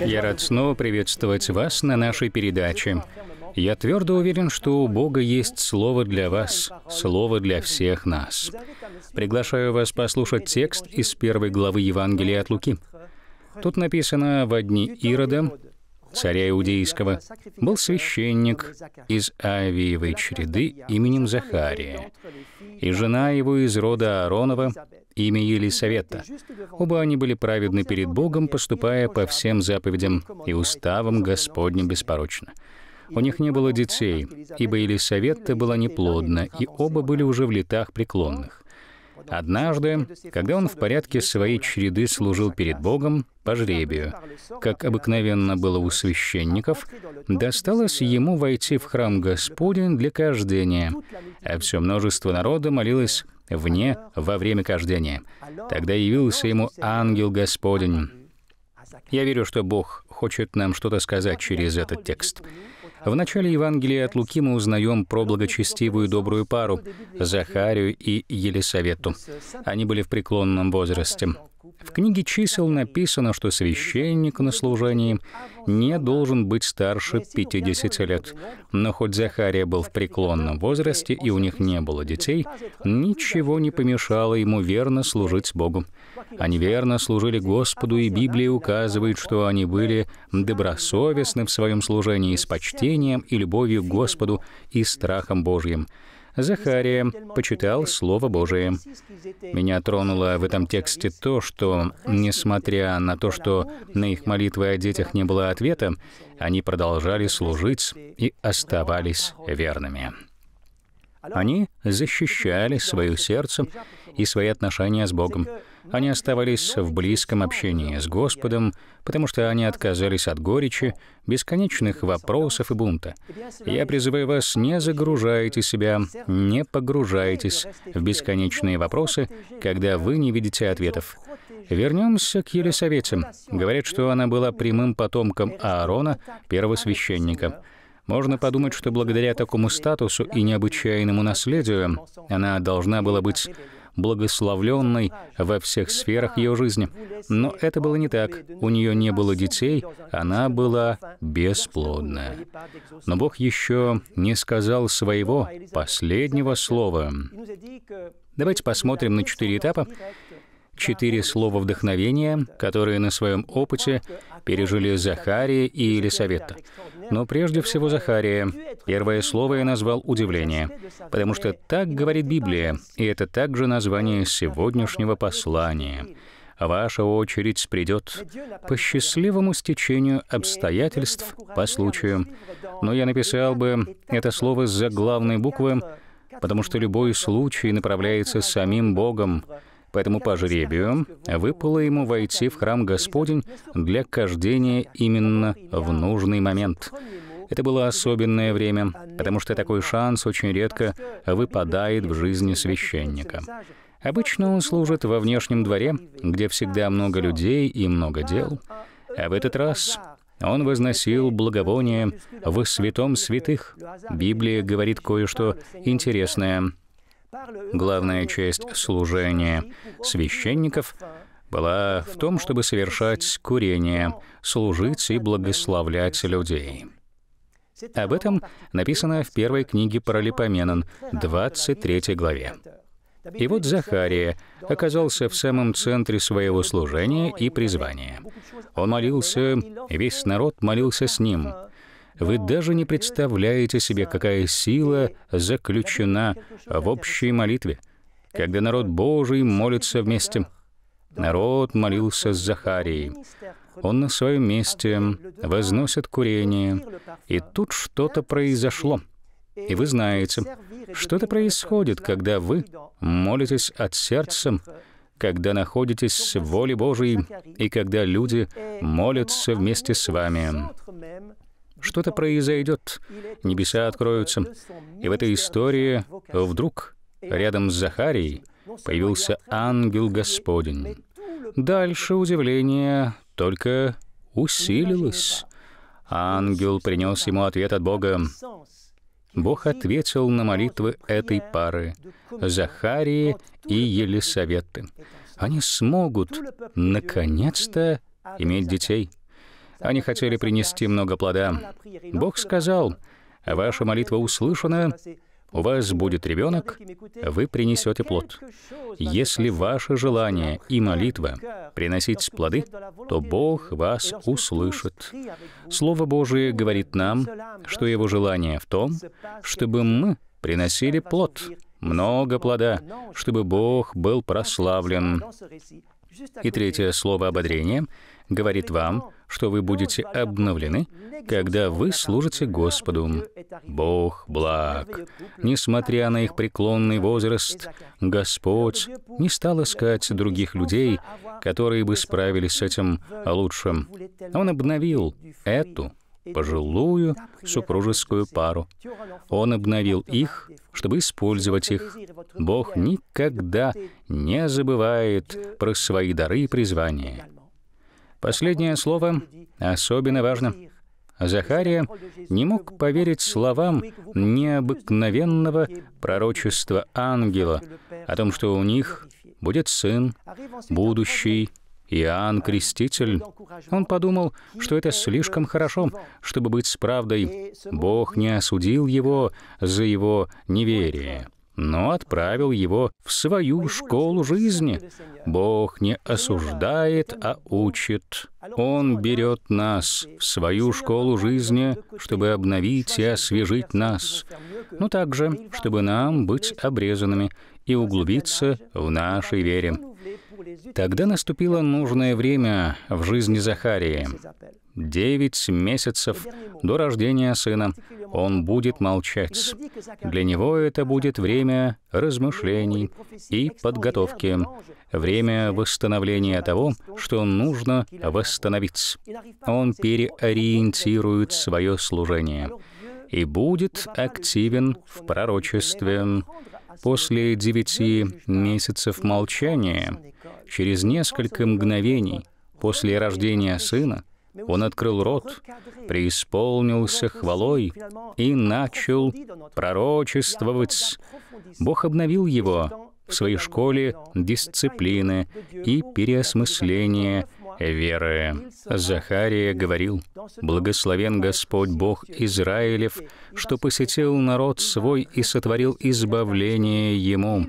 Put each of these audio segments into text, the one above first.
Я рад снова приветствовать вас на нашей передаче. Я твердо уверен, что у Бога есть слово для вас, слово для всех нас. Приглашаю вас послушать текст из первой главы Евангелия от Луки. Тут написано «Во дни Ирода, царя Иудейского, был священник из Авиевой череды именем Захария, и жена его из рода Ааронова, имя Елисавета. Оба они были праведны перед Богом, поступая по всем заповедям и уставам Господним беспорочно. У них не было детей, ибо Елисавета была неплодна, и оба были уже в летах преклонных. Однажды, когда он в порядке своей череды служил перед Богом по жребию, как обыкновенно было у священников, досталось ему войти в храм Господень для каждения, а все множество народа молилось вне во время кождения. Тогда явился ему ангел Господень. Я верю, что Бог хочет нам что-то сказать через этот текст. В начале Евангелия от Луки мы узнаем про благочестивую добрую пару, Захарию и Елисавету. Они были в преклонном возрасте. В книге чисел написано, что священник на служении не должен быть старше 50 лет. Но хоть Захария был в преклонном возрасте и у них не было детей, ничего не помешало ему верно служить Богу. Они верно служили Господу, и Библия указывает, что они были добросовестны в своем служении с почтением и любовью к Господу и страхом Божьим. Захария почитал Слово Божие. Меня тронуло в этом тексте то, что, несмотря на то, что на их молитвы о детях не было ответа, они продолжали служить и оставались верными. Они защищали свое сердце и свои отношения с Богом. Они оставались в близком общении с Господом, потому что они отказались от горечи, бесконечных вопросов и бунта. Я призываю вас, не загружайте себя, не погружайтесь в бесконечные вопросы, когда вы не видите ответов. Вернемся к Елисавете. Говорят, что она была прямым потомком Аарона, первосвященника. Можно подумать, что благодаря такому статусу и необычайному наследию она должна была быть благословленной во всех сферах ее жизни. Но это было не так. У нее не было детей, она была бесплодная. Но Бог еще не сказал своего последнего слова. Давайте посмотрим на четыре этапа, четыре слова вдохновения, которые на своем опыте пережили Захария и Елисавета. Но прежде всего Захария. Первое слово я назвал «удивление», потому что так говорит Библия, и это также название сегодняшнего послания. Ваша очередь придет по счастливому стечению обстоятельств по случаю. Но я написал бы это слово с заглавной буквы, потому что любой случай направляется самим Богом, Поэтому по жребию выпало ему войти в храм Господень для кождения именно в нужный момент. Это было особенное время, потому что такой шанс очень редко выпадает в жизни священника. Обычно он служит во внешнем дворе, где всегда много людей и много дел. А в этот раз он возносил благовоние во святом святых. Библия говорит кое-что интересное — Главная часть служения священников была в том, чтобы совершать курение, служить и благословлять людей. Об этом написано в первой книге Паралипоменон, 23 главе. И вот Захария оказался в самом центре своего служения и призвания. Он молился, весь народ молился с ним — вы даже не представляете себе, какая сила заключена в общей молитве, когда народ Божий молится вместе. Народ молился с Захарией. Он на своем месте возносит курение, и тут что-то произошло. И вы знаете, что-то происходит, когда вы молитесь от сердца, когда находитесь в воле Божией, и когда люди молятся вместе с вами что-то произойдет, небеса откроются. И в этой истории вдруг рядом с Захарией появился ангел Господень. Дальше удивление только усилилось. Ангел принес ему ответ от Бога. Бог ответил на молитвы этой пары, Захарии и Елисаветы. Они смогут, наконец-то, иметь детей. Они хотели принести много плода. Бог сказал, «Ваша молитва услышана, у вас будет ребенок, вы принесете плод. Если ваше желание и молитва приносить плоды, то Бог вас услышит. Слово Божие говорит нам, что Его желание в том, чтобы мы приносили плод, много плода, чтобы Бог был прославлен. И третье слово ободрения говорит вам, что вы будете обновлены, когда вы служите Господу. Бог благ. Несмотря на их преклонный возраст, Господь не стал искать других людей, которые бы справились с этим лучше. Он обновил эту пожилую супружескую пару. Он обновил их, чтобы использовать их. Бог никогда не забывает про свои дары и призвания. Последнее слово особенно важно. Захария не мог поверить словам необыкновенного пророчества ангела о том, что у них будет сын, будущий Иоанн Креститель. Он подумал, что это слишком хорошо, чтобы быть с правдой. Бог не осудил его за его неверие но отправил его в свою школу жизни. Бог не осуждает, а учит. Он берет нас в свою школу жизни, чтобы обновить и освежить нас, но ну, также, чтобы нам быть обрезанными и углубиться в нашей вере. Тогда наступило нужное время в жизни Захарии. Девять месяцев до рождения сына он будет молчать. Для него это будет время размышлений и подготовки, время восстановления того, что нужно восстановить. Он переориентирует свое служение и будет активен в пророчестве. После девяти месяцев молчания, через несколько мгновений после рождения сына, он открыл рот, преисполнился хвалой и начал пророчествовать. Бог обновил его в своей школе дисциплины и переосмысления веры. Захария говорил, «Благословен Господь Бог Израилев, что посетил народ свой и сотворил избавление ему»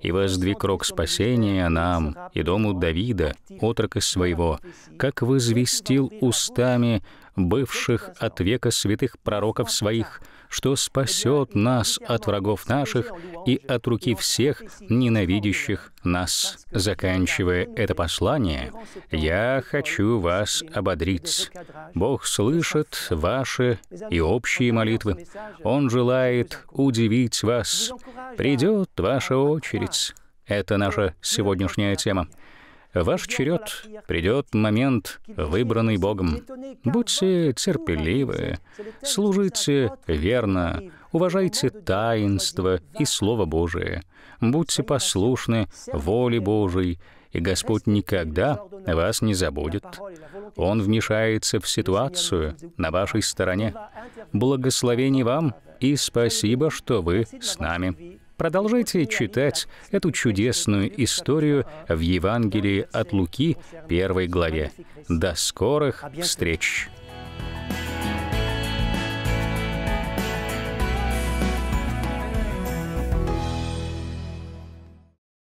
и воздвиг рог спасения нам и дому Давида, отрока своего, как возвестил устами бывших от века святых пророков своих, что спасет нас от врагов наших и от руки всех ненавидящих нас. Заканчивая это послание, я хочу вас ободрить. Бог слышит ваши и общие молитвы. Он желает удивить вас. Придет ваша очередь. Это наша сегодняшняя тема. Ваш черед придет момент, выбранный Богом. Будьте терпеливы, служите верно, уважайте таинство и Слово Божие. Будьте послушны воле Божией, и Господь никогда вас не забудет. Он вмешается в ситуацию на вашей стороне. Благословений вам и спасибо, что вы с нами. Продолжайте читать эту чудесную историю в Евангелии от Луки, первой главе. До скорых встреч!